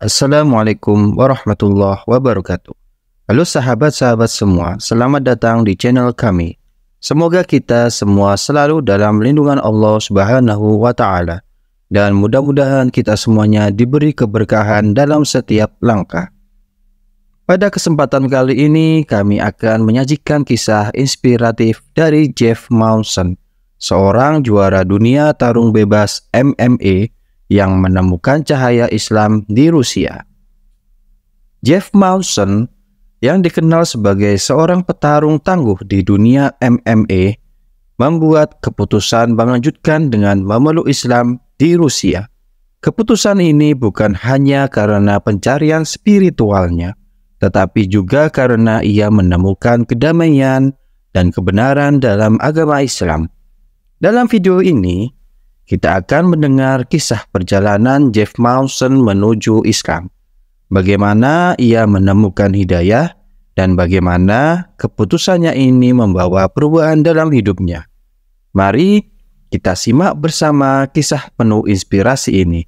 Assalamualaikum warahmatullahi wabarakatuh. Halo sahabat-sahabat semua, selamat datang di channel kami. Semoga kita semua selalu dalam lindungan Allah Subhanahu wa taala dan mudah-mudahan kita semuanya diberi keberkahan dalam setiap langkah. Pada kesempatan kali ini kami akan menyajikan kisah inspiratif dari Jeff Mawson, seorang juara dunia tarung bebas MMA yang menemukan cahaya Islam di Rusia. Jeff Mawson yang dikenal sebagai seorang petarung tangguh di dunia MMA, membuat keputusan melanjutkan dengan memeluk Islam di Rusia. Keputusan ini bukan hanya karena pencarian spiritualnya, tetapi juga karena ia menemukan kedamaian dan kebenaran dalam agama Islam. Dalam video ini, kita akan mendengar kisah perjalanan Jeff Mawson menuju Islam. Bagaimana ia menemukan hidayah dan bagaimana keputusannya ini membawa perubahan dalam hidupnya. Mari kita simak bersama kisah penuh inspirasi ini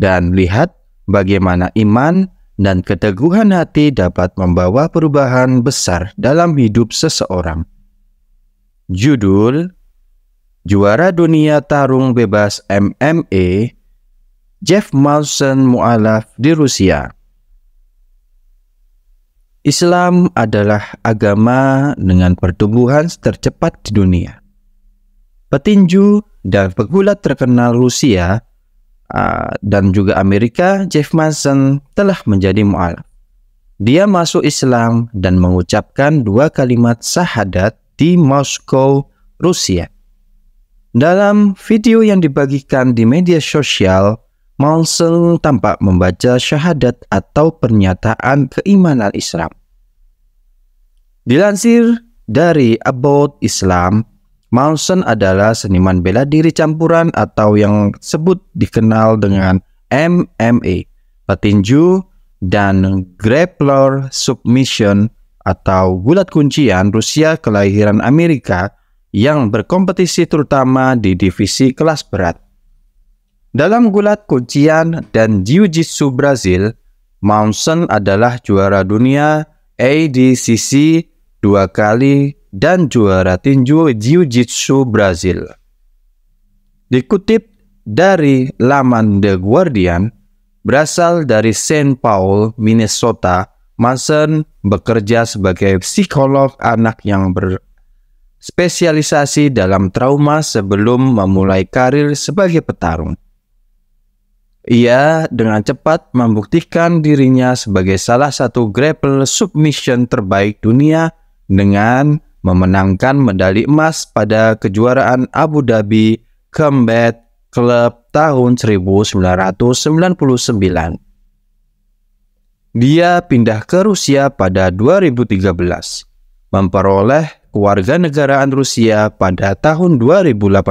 dan lihat bagaimana iman dan keteguhan hati dapat membawa perubahan besar dalam hidup seseorang. Judul juara dunia tarung bebas MMA Jeff Manson Mu'alaf di Rusia. Islam adalah agama dengan pertumbuhan tercepat di dunia. Petinju dan pegulat terkenal Rusia dan juga Amerika, Jeff Manson telah menjadi mu'alaf. Dia masuk Islam dan mengucapkan dua kalimat syahadat di Moskow, Rusia. Dalam video yang dibagikan di media sosial, Monson tampak membaca syahadat atau pernyataan keimanan Islam. Dilansir dari About Islam, Monson adalah seniman bela diri campuran atau yang sebut dikenal dengan MMA, petinju, dan grappler submission atau gulat kuncian Rusia kelahiran Amerika yang berkompetisi terutama di divisi kelas berat. Dalam gulat kuncian dan jiu-jitsu Brazil, Mounson adalah juara dunia ADCC dua kali dan juara tinju jiu-jitsu Brazil. Dikutip dari laman The Guardian, berasal dari St. Paul, Minnesota, Mason bekerja sebagai psikolog anak yang ber spesialisasi dalam trauma sebelum memulai karir sebagai petarung. Ia dengan cepat membuktikan dirinya sebagai salah satu grapple submission terbaik dunia dengan memenangkan medali emas pada kejuaraan Abu Dhabi Combat Club tahun 1999. Dia pindah ke Rusia pada 2013, memperoleh Warga negaraan Rusia pada tahun 2018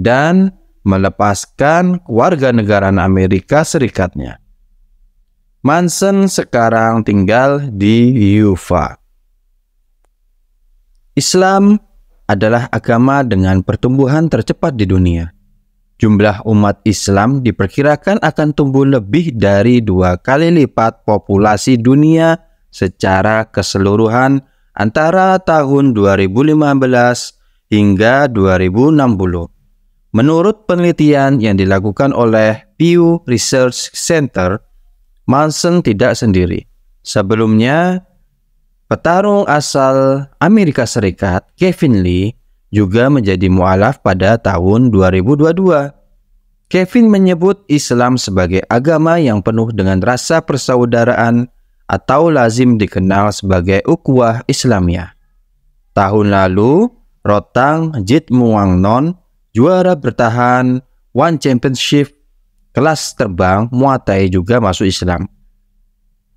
dan melepaskan warga negaraan Amerika Serikatnya. Manson sekarang tinggal di Yufa. Islam adalah agama dengan pertumbuhan tercepat di dunia. Jumlah umat Islam diperkirakan akan tumbuh lebih dari dua kali lipat populasi dunia secara keseluruhan antara tahun 2015 hingga 2060. Menurut penelitian yang dilakukan oleh Pew Research Center, Manson tidak sendiri. Sebelumnya, petarung asal Amerika Serikat Kevin Lee juga menjadi mualaf pada tahun 2022. Kevin menyebut Islam sebagai agama yang penuh dengan rasa persaudaraan atau lazim dikenal sebagai Ukhuwah Islamia. Tahun lalu, Rotang Jit Muangnon juara bertahan One Championship kelas terbang Muatai juga masuk Islam.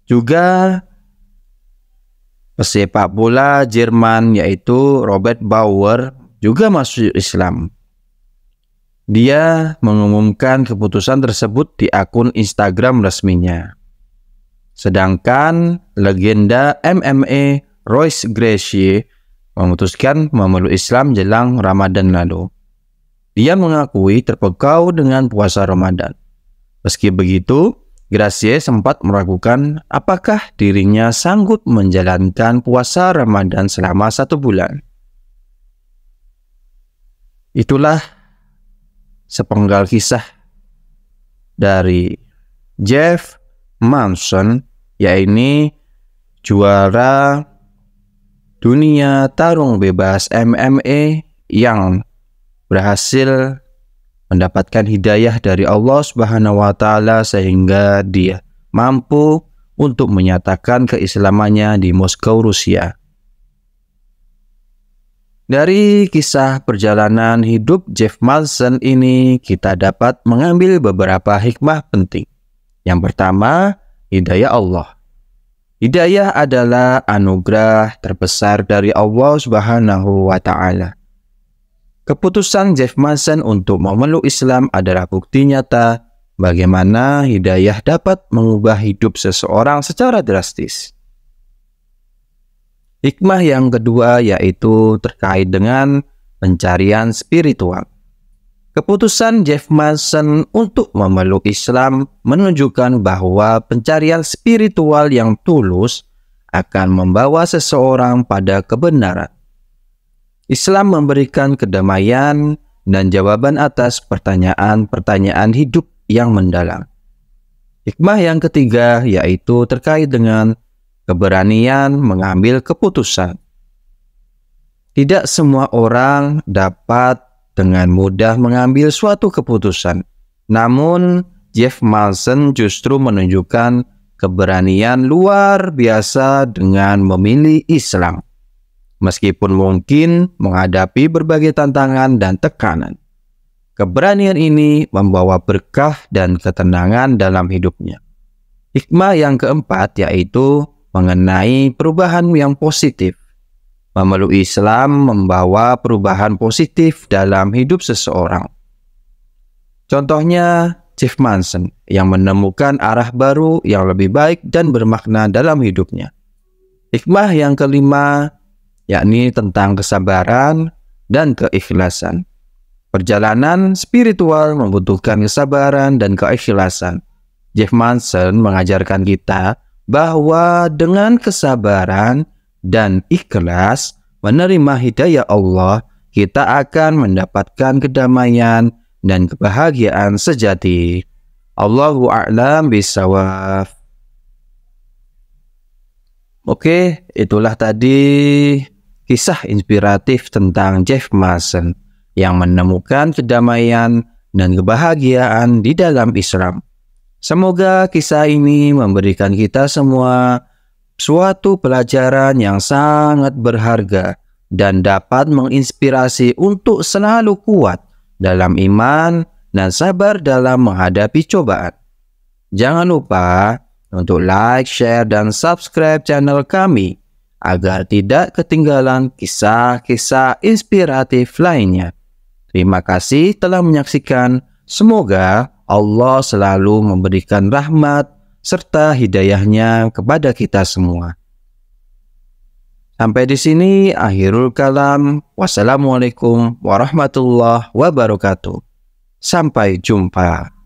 Juga pesepak bola Jerman yaitu Robert Bauer juga masuk Islam. Dia mengumumkan keputusan tersebut di akun Instagram resminya. Sedangkan legenda MMA Royce Gracie memutuskan memeluk Islam jelang Ramadan lalu. Dia mengakui terpekau dengan puasa Ramadan. Meski begitu, Gracie sempat meragukan apakah dirinya sanggup menjalankan puasa Ramadan selama satu bulan. Itulah sepenggal kisah dari Jeff Manson yaitu juara dunia tarung bebas MMA yang berhasil mendapatkan hidayah dari Allah Subhanahu wa taala sehingga dia mampu untuk menyatakan keislamannya di Moskow, Rusia. Dari kisah perjalanan hidup Jeff Manson ini, kita dapat mengambil beberapa hikmah penting. Yang pertama, hidayah Allah. Hidayah adalah anugerah terbesar dari Allah Subhanahu wa taala. Keputusan Jeff Mason untuk memeluk Islam adalah bukti nyata bagaimana hidayah dapat mengubah hidup seseorang secara drastis. Hikmah yang kedua yaitu terkait dengan pencarian spiritual. Keputusan Jeff Mason untuk memeluk Islam menunjukkan bahwa pencarian spiritual yang tulus akan membawa seseorang pada kebenaran. Islam memberikan kedamaian dan jawaban atas pertanyaan-pertanyaan hidup yang mendalam. Hikmah yang ketiga yaitu terkait dengan keberanian mengambil keputusan. Tidak semua orang dapat dengan mudah mengambil suatu keputusan. Namun, Jeff Malson justru menunjukkan keberanian luar biasa dengan memilih Islam. Meskipun mungkin menghadapi berbagai tantangan dan tekanan. Keberanian ini membawa berkah dan ketenangan dalam hidupnya. Hikmah yang keempat yaitu mengenai perubahan yang positif. Memeluk Islam membawa perubahan positif dalam hidup seseorang. Contohnya, Jeff Manson yang menemukan arah baru yang lebih baik dan bermakna dalam hidupnya. Hikmah yang kelima, yakni tentang kesabaran dan keikhlasan. Perjalanan spiritual membutuhkan kesabaran dan keikhlasan. Jeff Manson mengajarkan kita bahwa dengan kesabaran, dan ikhlas menerima hidayah Allah, kita akan mendapatkan kedamaian dan kebahagiaan sejati. Allahu a'lam bisawaf. Oke, itulah tadi kisah inspiratif tentang Jeff Mason yang menemukan kedamaian dan kebahagiaan di dalam Islam. Semoga kisah ini memberikan kita semua suatu pelajaran yang sangat berharga dan dapat menginspirasi untuk selalu kuat dalam iman dan sabar dalam menghadapi cobaan. Jangan lupa untuk like, share, dan subscribe channel kami agar tidak ketinggalan kisah-kisah inspiratif lainnya. Terima kasih telah menyaksikan. Semoga Allah selalu memberikan rahmat serta hidayahnya kepada kita semua. Sampai di sini akhirul kalam. Wassalamualaikum warahmatullahi wabarakatuh. Sampai jumpa.